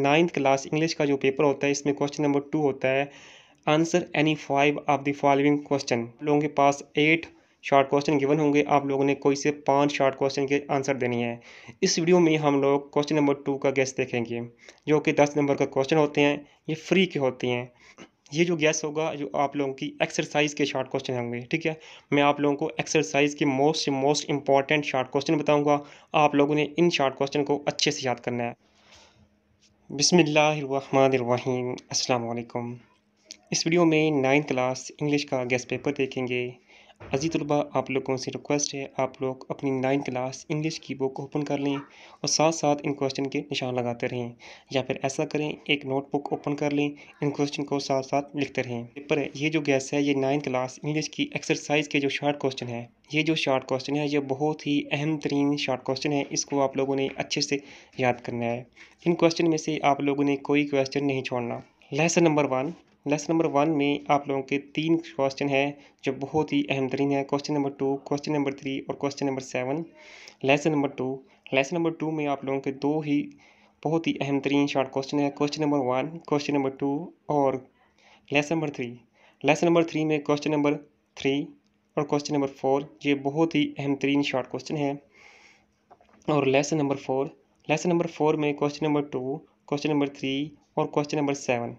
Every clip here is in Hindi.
नाइन्थ क्लास इंग्लिश का जो पेपर होता है इसमें क्वेश्चन नंबर टू होता है answer any five of the following question लोगों के पास एट शॉर्ट क्वेश्चन गिवन होंगे आप लोगों ने कोई से पांच शॉर्ट क्वेश्चन के आंसर देने हैं इस वीडियो में हम लोग क्वेश्चन नंबर टू का गैस देखेंगे जो कि दस नंबर का क्वेश्चन होते हैं ये फ्री के होते हैं ये जो गैस होगा जो आप लोगों की एक्सरसाइज के शॉर्ट क्वेश्चन होंगे ठीक है मैं आप लोगों को एक्सरसाइज के most most important short question बताऊंगा आप लोगों ने इन शॉर्ट क्वेश्चन को अच्छे से याद करना है बिसमीम् अल्लाम इस वीडियो में नाइन्थ क्लास इंग्लिश का गेस्ट पेपर देखेंगे अज़ी तलबा आप लोगों से रिक्वेस्ट है आप लोग अपनी नाइन क्लास इंग्लिश की बुक ओपन कर लें और साथ साथ इन क्वेश्चन के निशान लगाते रहें या फिर ऐसा करें एक नोटबुक ओपन कर लें इन क्वेश्चन को साथ साथ लिखते रहें पेपर है ये जो गैस है ये नाइन क्लास इंग्लिश की एक्सरसाइज के जो शार्ट क्वेश्चन है ये जो शार्ट क्वेश्चन है ये बहुत ही अहम तरीन शार्ट क्वेश्चन है इसको आप लोगों ने अच्छे से याद करना है इन क्वेश्चन में से आप लोगों ने कोई क्वेश्चन नहीं छोड़ना lesson number one lesson number one में आप लोगों के तीन क्वेश्चन हैं जो बहुत ही अहम तरीन है question number two question number three और question number seven lesson number two lesson number two में आप लोगों के दो ही बहुत ही अहम तरीन शॉर्ट क्वेश्चन है question number one question number two और lesson number three lesson number three में क्वेश्चन नंबर थ्री और क्वेश्चन नंबर फोर ये बहुत ही अहम तरीन शॉर्ट क्वेश्चन है और lesson number four lesson number four में question number two question number three और क्वेश्चन नंबर सेवन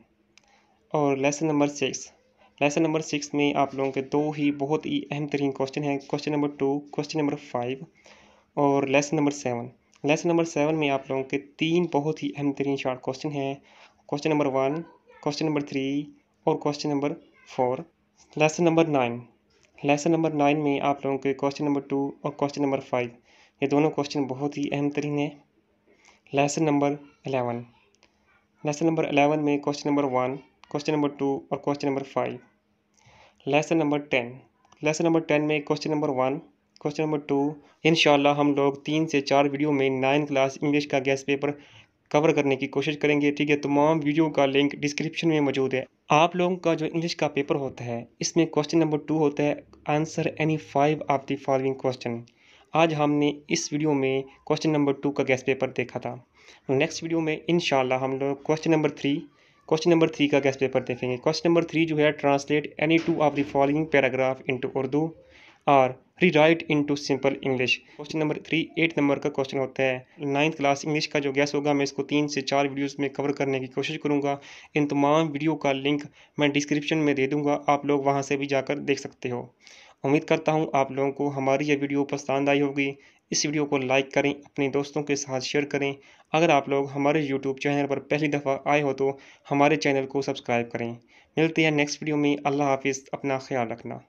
और lesson number six lesson number six में आप लोगों के दो ही बहुत ही अहम तरीन क्वेश्चन हैं question number two question number five और lesson number seven lesson number seven में आप लोगों के तीन बहुत ही अहम तरीन शार्ट क्वेश्चन हैं question number one question number three और question number four lesson number nine lesson number nine में आप लोगों के क्वेश्चन नंबर टू और क्वेश्चन नंबर फाइव ये दोनों क्वेश्चन बहुत ही अहम तरीन हैं lesson number eleven lesson number eleven में question number one question number two और question number five lesson number ten lesson number ten में question number one question number two इन हम लोग तीन से चार वीडियो में नाइन क्लास इंग्लिश का गैस पेपर कवर करने की कोशिश करेंगे ठीक है तमाम वीडियो का लिंक डिस्क्रिप्शन में मौजूद है आप लोगों का जो इंग्लिश का पेपर होता है इसमें क्वेश्चन नंबर टू होता है answer any five of the following question आज हमने इस वीडियो में क्वेश्चन नंबर टू का गैस पेपर देखा था नेक्स्ट वीडियो में इन हम लोग question number three question number three का गैस पेपर देखेंगे क्वेश्चन नंबर थ्री जो है translate any two of the following paragraph into Urdu और into simple English question number three eight number का क्वेश्चन होता है नाइन्थ क्लास इंग्लिश का जो गैस होगा मैं इसको तीन से चार वीडियोस में कवर करने की कोशिश करूंगा इन तमाम वीडियो का लिंक मैं डिस्क्रिप्शन में दे दूंगा आप लोग वहां से भी जाकर देख सकते हो उम्मीद करता हूं आप लोगों को हमारी यह वीडियो पसंद आई होगी इस वीडियो को लाइक करें अपने दोस्तों के साथ शेयर करें अगर आप लोग हमारे यूट्यूब चैनल पर पहली दफ़ा आए हो तो हमारे चैनल को सब्सक्राइब करें मिलते हैं नेक्स्ट वीडियो में अल्लाह हाफिज़ अपना ख्याल रखना